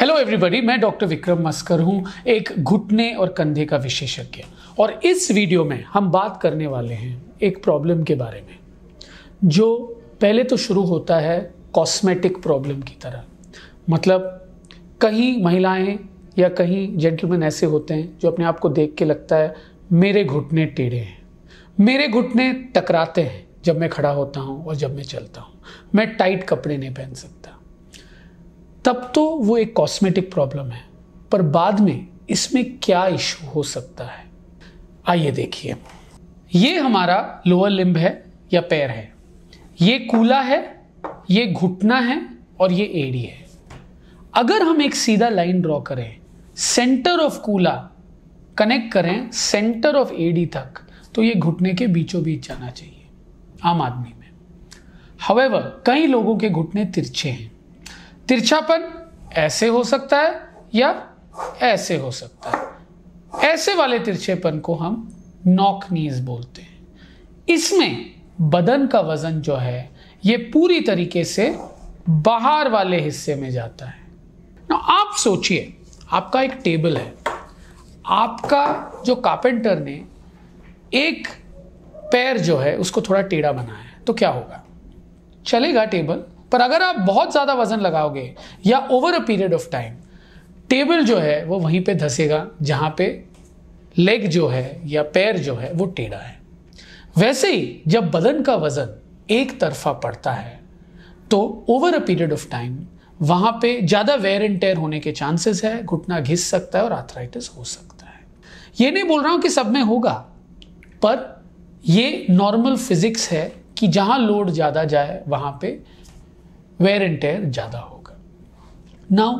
hello everybody मैं doctor Vikram Maskar हूं एक घुटने और कंधे का विशेषज्ञ और इस वीडियो में हम बात करने वाले हैं एक प्रॉब्लम के बारे में जो पहले तो शुरू होता है कॉस्मेटिक प्रॉब्लम की तरह मतलब कहीं महिलाएं या कहीं जेंटलमैन ऐसे होते हैं जो अपने आप को देख के लगता है मेरे घुटने टेढ़े हैं मेरे घुटने टकराते हैं जब मैं खड़ा होता हूँ और जब मैं चलता हूँ मैं टाइट कपड़े नहीं पहन सकता तब तो वो एक कॉस्मेटिक प्रॉब्लम है पर बाद में इसमें क्या इशू हो सकता है आइए देखिए ये हमारा लोअर लिम्ब है या पैर है ये कूला है ये घुटना है और ये एड़ी है अगर हम एक सीधा लाइन ड्रॉ करें सेंटर ऑफ कूला कनेक्ट करें सेंटर ऑफ एडी तक तो ये घुटने के बीचों बीच जाना चाहिए आम आदमी में हवेवर कई लोगों के घुटने तिरछे हैं तिरछापन ऐसे हो सकता है या ऐसे हो सकता है ऐसे वाले तिरछेपन को हम नॉक नीज बोलते हैं इसमें बदन का वजन जो है ये पूरी तरीके से बाहर वाले हिस्से में जाता है ना आप सोचिए आपका एक टेबल है आपका जो कारपेंटर ने एक पैर जो है उसको थोड़ा टेढ़ा बना है तो क्या होगा चलेगा टेबल पर अगर आप बहुत ज़्यादा वजन लगाओगे या over a period of time table जो है वो वहीं पे धसेगा जहां पे लेग जो है या पैर जो है वो टेढ़ा है वैसे ही जब बदन का वज़न एक तरफा पड़ता है तो over a period of time वहां पे ज़्यादा वेयर एंड टेयर होने के चांसेस है घुटना घिस सकता है और आर्थराइटिस हो सकता है ये नहीं बोल रहा हूं कि सब में होगा पर ये नॉर्मल फिज़िक्स है कि जहां लोड ज़्यादा जाए वहां पे वेयर एंड टेयर ज़्यादा होगा नाउ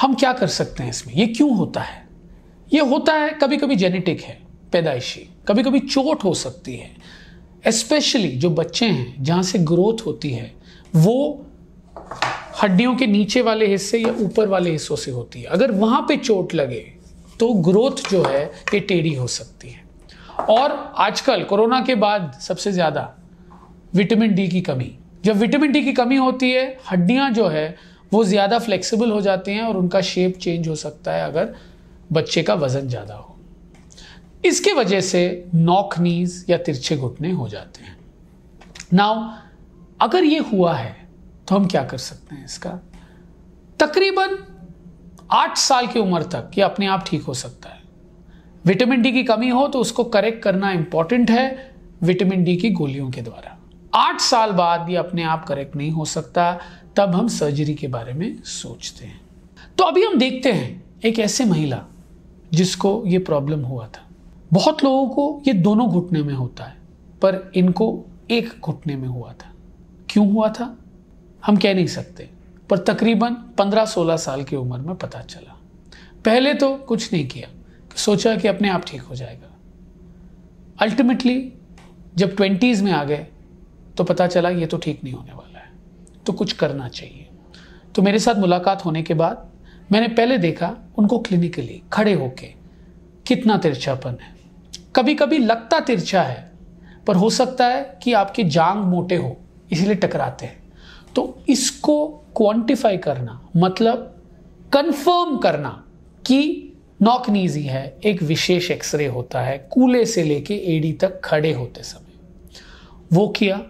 हम क्या कर सकते हैं इसमें ये क्यों होता है ये होता है कभी कभी जेनेटिक है पैदाइशी कभी कभी चोट हो सकती है स्पेशली जो बच्चे हैं जहां से ग्रोथ होती है वो हड्डियों के नीचे वाले हिस्से या ऊपर वाले हिस्सों से होती है अगर वहां पे चोट लगे तो ग्रोथ जो है ये टेढ़ी हो सकती है और आजकल कोरोना के बाद सबसे ज़्यादा विटामिन डी की कमी जब विटामिन डी की कमी होती है हड्डियां जो है वो ज़्यादा फ्लेक्सिबल हो जाती हैं और उनका शेप चेंज हो सकता है अगर बच्चे का वज़न ज़्यादा हो इसके वजह से नॉक नीज या तिरछे घुटने हो जाते हैं नाउ अगर ये हुआ है तो हम क्या कर सकते हैं इसका तकरीबन आठ साल की उम्र तक ये अपने आप ठीक हो सकता है विटामिन डी की कमी हो तो उसको करेक्ट करना इंपॉर्टेंट है विटामिन डी की गोलियों के द्वारा आठ साल बाद ये अपने आप करेक्ट नहीं हो सकता तब हम सर्जरी के बारे में सोचते हैं तो अभी हम देखते हैं एक ऐसे महिला जिसको ये प्रॉब्लम हुआ था बहुत लोगों को ये दोनों घुटने में होता है पर इनको एक घुटने में हुआ था क्यों हुआ था हम कह नहीं सकते पर तकरीबन 15-16 साल की उम्र में पता चला पहले तो कुछ नहीं किया सोचा कि अपने आप ठीक हो जाएगा अल्टीमेटली जब ट्वेंटीज़ में आ गए तो पता चला ये तो ठीक नहीं होने वाला है तो कुछ करना चाहिए तो मेरे साथ मुलाकात होने के बाद मैंने पहले देखा उनको क्लिनिकली खड़े होके कितना तिरछापन है कभी कभी लगता तिरछा है पर हो सकता है कि आपके जांग मोटे हो इसलिए टकराते हैं तो इसको क्वांटिफाई करना मतलब कंफर्म करना कि नॉकनीजी है एक विशेष एक्सरे होता है कूले से लेके एडी तक खड़े होते समय वो किया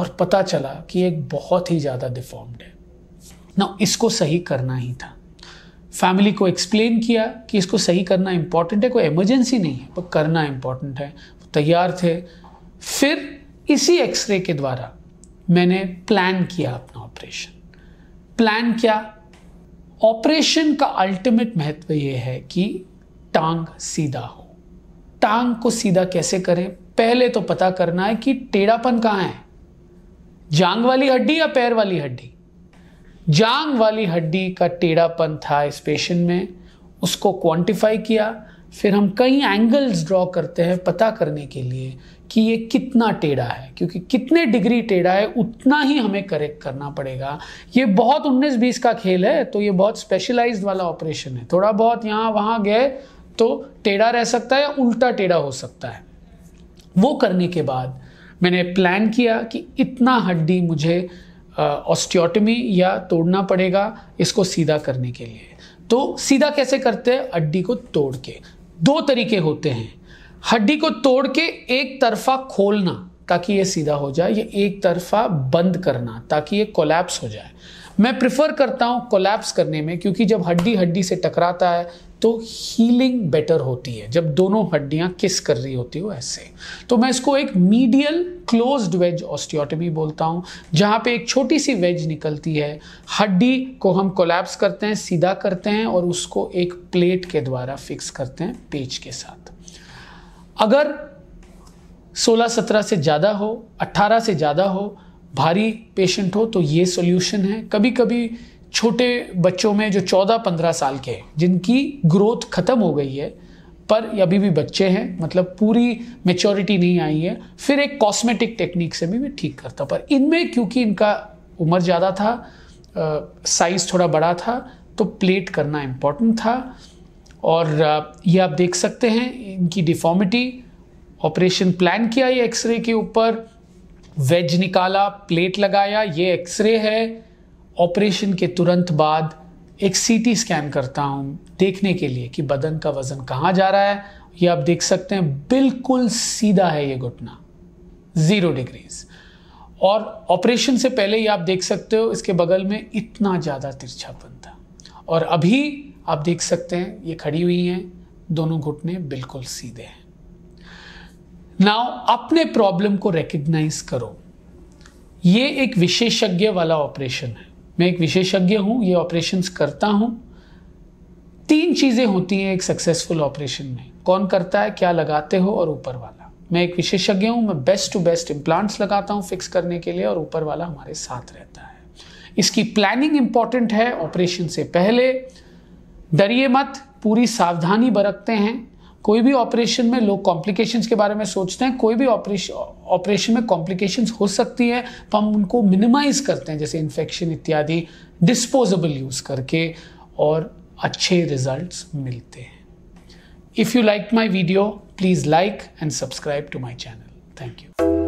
और पता चला कि एक बहुत ही ज़्यादा डिफॉर्म्ड है ना इसको सही करना ही था फैमिली को एक्सप्लेन किया कि इसको सही करना इम्पॉर्टेंट है कोई इमरजेंसी नहीं है पर करना इम्पॉर्टेंट है तैयार थे फिर इसी एक्सरे के द्वारा मैंने प्लान किया अपना ऑपरेशन प्लान क्या ऑपरेशन का अल्टीमेट महत्व यह है कि टांग सीधा हो टांग को सीधा कैसे करें पहले तो पता करना है कि टेढ़ापन कहां है जांग वाली हड्डी या पैर वाली हड्डी जांग वाली हड्डी का टेढ़ापन था इस पेशेंट में उसको क्वांटिफाई किया फिर हम कई एंगल्स ड्रॉ करते हैं पता करने के लिए कि ये कितना टेढ़ा है क्योंकि कितने डिग्री टेढ़ा है उतना ही हमें करेक्ट करना पड़ेगा ये बहुत उन्नीस बीस का खेल है तो ये बहुत स्पेशलाइज्ड वाला ऑपरेशन है थोड़ा बहुत यहाँ वहाँ गए तो टेढ़ा रह सकता है उल्टा टेढ़ा हो सकता है वो करने के बाद मैंने प्लान किया कि इतना हड्डी मुझे ऑस्टियोटमी या तोड़ना पड़ेगा इसको सीधा करने के लिए तो सीधा कैसे करते हैं हड्डी को तोड़ के दो तरीके होते हैं हड्डी को तोड़ के एक तरफा खोलना ताकि ये सीधा हो जाए ये एक तरफा बंद करना ताकि ये कोलैप्स हो जाए मैं प्रिफर करता हूँ कोलैप्स करने में क्योंकि जब हड्डी हड्डी से टकराता है तो हीलिंग बेटर होती है जब दोनों हड्डियां किस कर रही होती हो ऐसे तो मैं इसको एक मीडियल क्लोज्ड वेज ऑस्टियोटमी बोलता हूँ जहाँ पे एक छोटी सी वेज निकलती है हड्डी को हम कोलैप्स करते हैं सीधा करते हैं और उसको एक प्लेट के द्वारा फिक्स करते हैं पेच के साथ अगर 16-17 से ज़्यादा हो 18 से ज़्यादा हो भारी पेशेंट हो तो ये सोल्यूशन है कभी कभी छोटे बच्चों में जो 14-15 साल के हैं जिनकी ग्रोथ ख़त्म हो गई है पर अभी भी बच्चे हैं मतलब पूरी मेच्योरिटी नहीं आई है फिर एक कॉस्मेटिक टेक्निक से भी मैं ठीक करता पर इनमें क्योंकि इनका उम्र ज़्यादा था साइज़ थोड़ा बड़ा था तो प्लेट करना इम्पॉर्टेंट था और ये आप देख सकते हैं इनकी डिफॉर्मिटी ऑपरेशन प्लान किया ये एक्सरे के ऊपर वेज निकाला प्लेट लगाया ये एक्सरे है ऑपरेशन के तुरंत बाद एक सीटी स्कैन करता हूँ देखने के लिए कि बदन का वज़न कहाँ जा रहा है ये आप देख सकते हैं बिल्कुल सीधा है ये घुटना ज़ीरो डिग्रीज और ऑपरेशन से पहले ये आप देख सकते हो इसके बगल में इतना ज़्यादा तिरछापन था और अभी आप देख सकते हैं ये खड़ी हुई हैं दोनों घुटने बिल्कुल सीधे हैं नाउ अपने प्रॉब्लम को रिकग्नाइज करो ये एक विशेषज्ञ वाला ऑपरेशन है मैं एक विशेषज्ञ हूं ये ऑपरेशंस करता हूं तीन चीजें होती हैं एक सक्सेसफुल ऑपरेशन में कौन करता है क्या लगाते हो और ऊपर वाला मैं एक विशेषज्ञ हूं मैं बेस्ट टू बेस्ट इम्प्लांट्स लगाता हूं फिक्स करने के लिए और ऊपर वाला हमारे साथ रहता है इसकी प्लानिंग इंपॉर्टेंट है ऑपरेशन से पहले डरिए मत पूरी सावधानी बरतते हैं कोई भी ऑपरेशन में लोग कॉम्प्लिकेशंस के बारे में सोचते हैं कोई भी ऑपरेशन ऑपरेशन में कॉम्प्लिकेशंस हो सकती है तो हम उनको मिनिमाइज करते हैं जैसे इन्फेक्शन इत्यादि डिस्पोजेबल यूज़ करके और अच्छे रिजल्ट्स मिलते हैं if you like my video please like and subscribe to my channel thank you